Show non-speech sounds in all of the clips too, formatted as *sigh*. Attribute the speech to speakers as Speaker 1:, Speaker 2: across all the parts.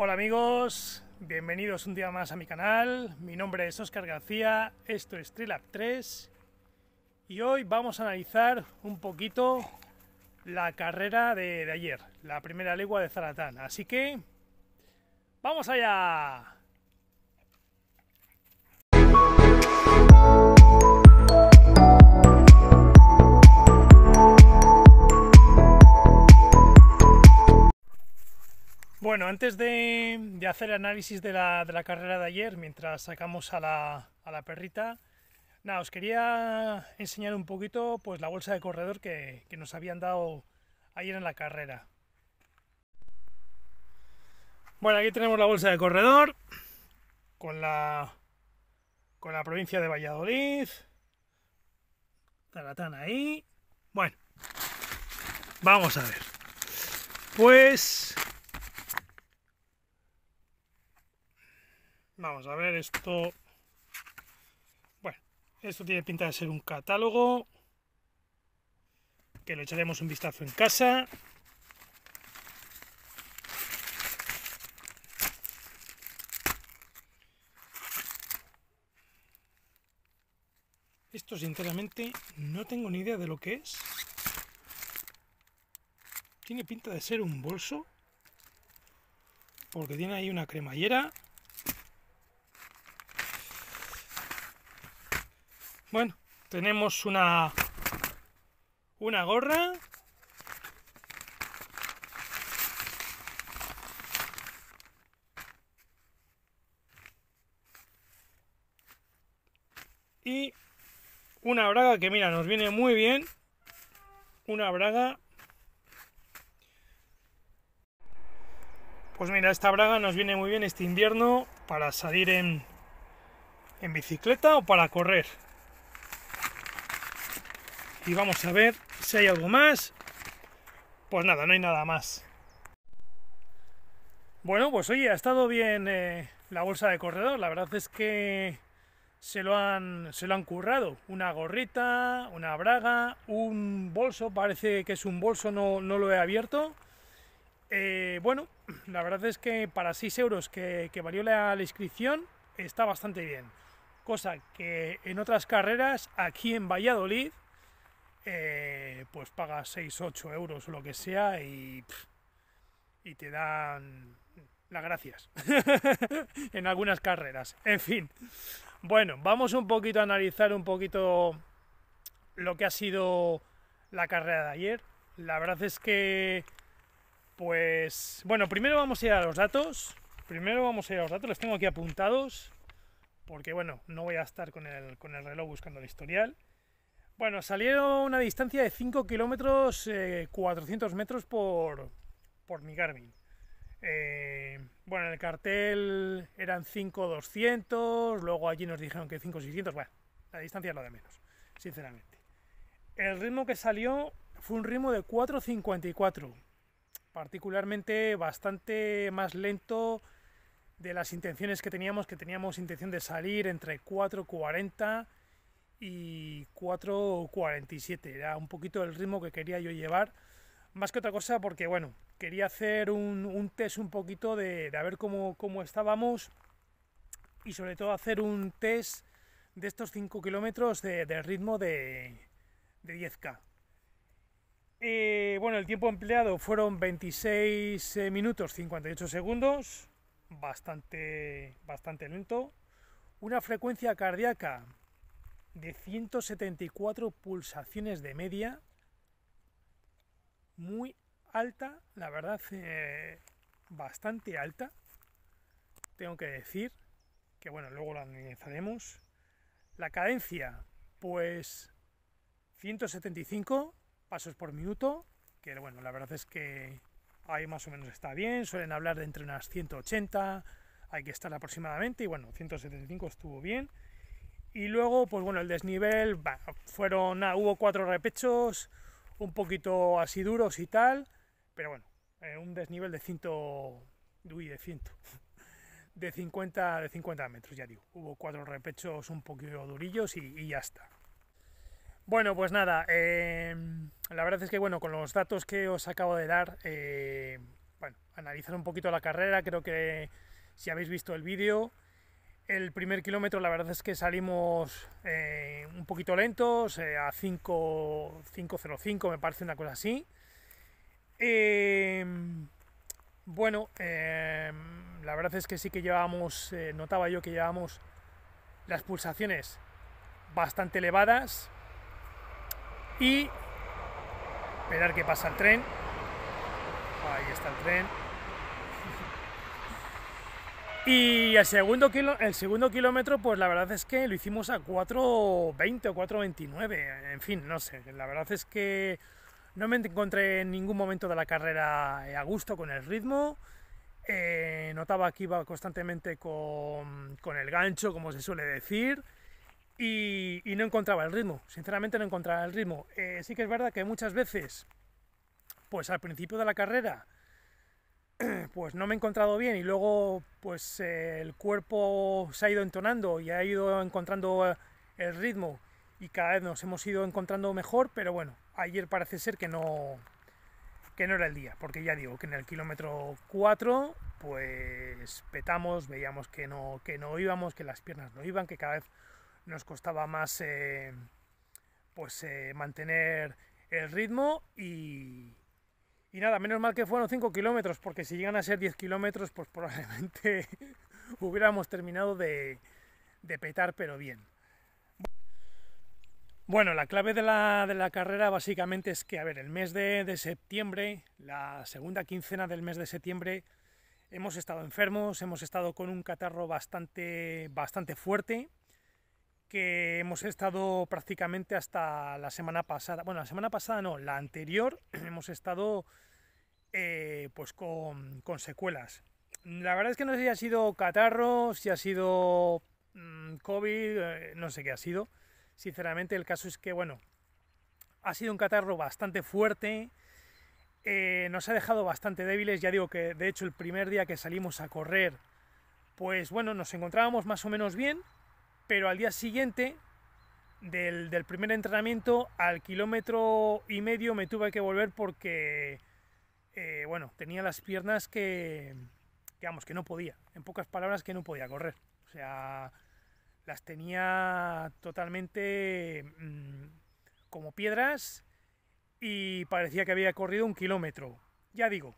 Speaker 1: Hola amigos, bienvenidos un día más a mi canal. Mi nombre es Oscar García, esto es Trilab 3 y hoy vamos a analizar un poquito la carrera de, de ayer, la primera legua de Zaratán. Así que, ¡vamos allá! antes de, hacer el análisis de la, carrera de ayer, mientras sacamos a la, perrita, nada, os quería enseñar un poquito pues, la bolsa de corredor que, nos habían dado ayer en la carrera. Bueno, aquí tenemos la bolsa de corredor con la, con la provincia de Valladolid. Taratán ahí. Bueno, vamos a ver. Pues Vamos a ver, esto... Bueno, esto tiene pinta de ser un catálogo. Que lo echaremos un vistazo en casa. Esto sinceramente no tengo ni idea de lo que es. Tiene pinta de ser un bolso. Porque tiene ahí una cremallera. Bueno, tenemos una una gorra y una braga que mira, nos viene muy bien. Una braga Pues mira, esta braga nos viene muy bien este invierno para salir en bicicleta o para correr. Y vamos a ver si hay algo más. Pues nada, no hay nada más. Bueno, pues oye, ha estado bien eh, la bolsa de corredor. La verdad es que se lo, han, se lo han currado. Una gorrita, una braga, un bolso. Parece que es un bolso, no, no lo he abierto. Eh, bueno, la verdad es que para 6 euros que, valió la, inscripción está bastante bien. Cosa que en otras carreras aquí en Valladolid eh, pues pagas 6, 8 euros o lo que sea y, te dan las gracias *laughs* en algunas carreras. En fin, bueno, vamos un poquito a analizar un poquito lo que ha sido la carrera de ayer. La verdad es que, pues, bueno, primero vamos a ir a los datos. Primero vamos a ir a los datos, los tengo aquí apuntados, porque bueno, no voy a estar con con el reloj buscando el historial. Bueno, salieron una distancia de 5 kilómetros, 400 eh, metros por, mi Garmin. Eh, bueno, en el cartel eran 5.200, luego allí nos dijeron que 5.600, bueno, la distancia es lo de menos, sinceramente. El ritmo que salió fue un ritmo de 4.54, particularmente bastante más lento de las intenciones que teníamos, que teníamos intención de salir entre 4.40 y 4.47. Era un poquito el ritmo que quería yo llevar. Más que otra cosa porque, bueno, quería hacer un, test un poquito de, a ver cómo, estábamos y sobre todo hacer un test de estos 5 kilómetros de, ritmo de, 10K. Eh, bueno, el tiempo empleado fueron 26 eh, minutos 58 segundos, bastante, bastante lento. Una frecuencia cardíaca de 174 pulsaciones de media. Muy alta, la verdad, eh, bastante alta. Tengo que decir que, bueno, luego la analizaremos. La cadencia, pues 175 pasos por minuto, que bueno, la verdad es que ahí más o menos está bien, suelen hablar de entre unas 180, hay que estar aproximadamente, y bueno, 175 estuvo bien. Y luego, pues bueno, el desnivel, fueron, ah, hubo cuatro repechos, un poquito así duros y tal, pero bueno, eh, un desnivel de ciento, uy, de ciento, *laughs* de 50, de 50 metros, ya digo, hubo cuatro repechos un poquito durillos y, ya está. Bueno, pues nada, em, la verdad es que bueno, con los datos que os acabo de dar, eh, bueno, analizar un poquito la carrera, creo que si habéis visto el vídeo, el primer kilómetro la verdad es que salimos eh, un poquito lentos, eh, a 5.05 me parece una cosa así. Em, bueno, em, la verdad es que sí que llevábamos, eh, notaba yo que llevábamos las pulsaciones bastante elevadas y esperar que pasa el tren. Ahí está el tren. Y el segundo, kilo, el segundo kilómetro, pues la verdad es que lo hicimos a 4.20 o 4.29, en fin, no sé, la verdad es que no me encontré en ningún momento de la carrera eh, a gusto con el ritmo, eh, notaba que iba constantemente con, el gancho, como se suele decir, y, no encontraba el ritmo, sinceramente no encontraba el ritmo. Eh, sí que es verdad que muchas veces, pues al principio de la carrera, *clears throat* pues no me he encontrado bien y luego pues eh, el cuerpo se ha ido entonando y ha ido encontrando eh, el ritmo y cada vez nos hemos ido encontrando mejor, pero bueno, ayer parece ser que no que no era el día, porque ya digo que en el kilómetro 4 pues petamos, veíamos que no que no íbamos, que las piernas no iban, que cada vez nos costaba más eh, pues mantener el ritmo y, y nada, menos mal que fueron 5 kilómetros, porque si llegan a ser 10 kilómetros, pues probablemente *laughs* hubiéramos terminado de, petar, pero bien. Bueno, la clave de la, carrera básicamente es que, a ver, el mes de, de septiembre, la segunda quincena del mes de septiembre, hemos estado enfermos, hemos estado con un catarro bastante, bastante fuerte, que hemos estado prácticamente hasta la semana pasada. Bueno, la semana pasada no, la anterior *clears throat* hemos estado eh, pues con, secuelas. La verdad es que no sé si ha sido catarro, si ha sido mm, COVID, eh, no sé qué ha sido. Sinceramente, el caso es que, bueno, ha sido un catarro bastante fuerte. Eh, nos ha dejado bastante débiles. Ya digo que, de hecho, el primer día que salimos a correr, pues bueno, nos encontrábamos más o menos bien pero al día siguiente del, primer entrenamiento al kilómetro y medio me tuve que volver porque, eh, bueno, tenía las piernas que, que no podía, en pocas palabras, que no podía correr. O sea, las tenía totalmente mm, como piedras y parecía que había corrido un kilómetro. Ya digo,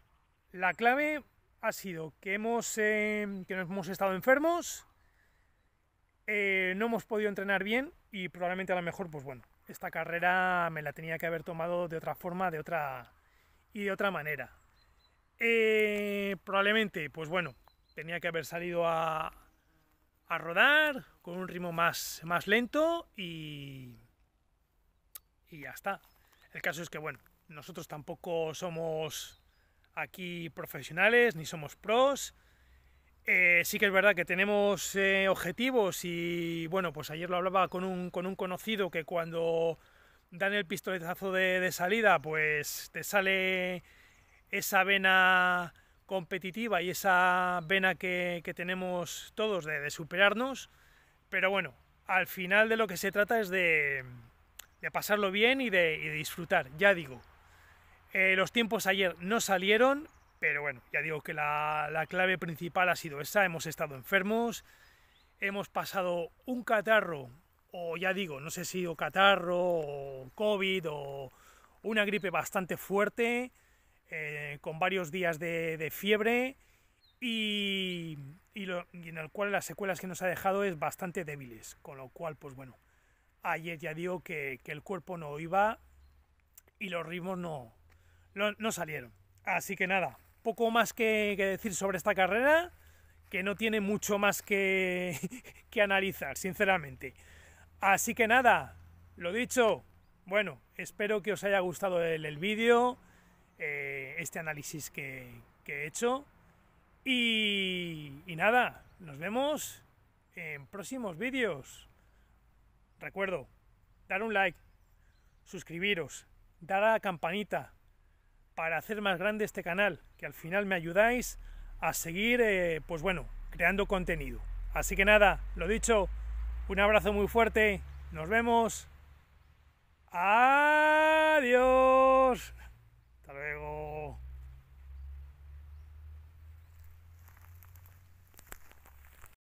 Speaker 1: la clave ha sido que hemos, eh, que hemos estado enfermos, eh, no hemos podido entrenar bien y probablemente a lo mejor, pues bueno, esta carrera me la tenía que haber tomado de otra forma, de otra y de otra manera. Eh, probablemente, pues bueno, tenía que haber salido a, rodar con un ritmo más, más lento y, y ya está. El caso es que, bueno, nosotros tampoco somos aquí profesionales ni somos pros. Eh, sí que es verdad que tenemos eh, objetivos y bueno, pues ayer lo hablaba con un, con un conocido que cuando dan el pistoletazo de, salida, pues te sale esa vena competitiva y esa vena que, tenemos todos de, superarnos. Pero bueno, al final de lo que se trata es de, pasarlo bien y de, disfrutar, ya digo. Eh, los tiempos ayer no salieron, pero bueno, ya digo que la, clave principal ha sido esa, hemos estado enfermos, hemos pasado un catarro, o ya digo, no sé si o catarro, o COVID, o una gripe bastante fuerte, eh, con varios días de, fiebre, y, en el cual las secuelas que nos ha dejado es bastante débiles, con lo cual, pues bueno, ayer ya digo que, el cuerpo no iba y los ritmos no, no salieron. Así que nada, poco más que, decir sobre esta carrera, que no tiene mucho más que, *laughs* que analizar, sinceramente. Así que nada, lo dicho, bueno, espero que os haya gustado el, vídeo, eh, este análisis que, he hecho. Y, y, nada, nos vemos en próximos vídeos. Recuerdo, dar un like, suscribiros, dar a la campanita, para hacer más grande este canal, que al final me ayudáis a seguir, eh, pues bueno, creando contenido. Así que nada, lo dicho, un abrazo muy fuerte, nos vemos. Adiós. Hasta luego.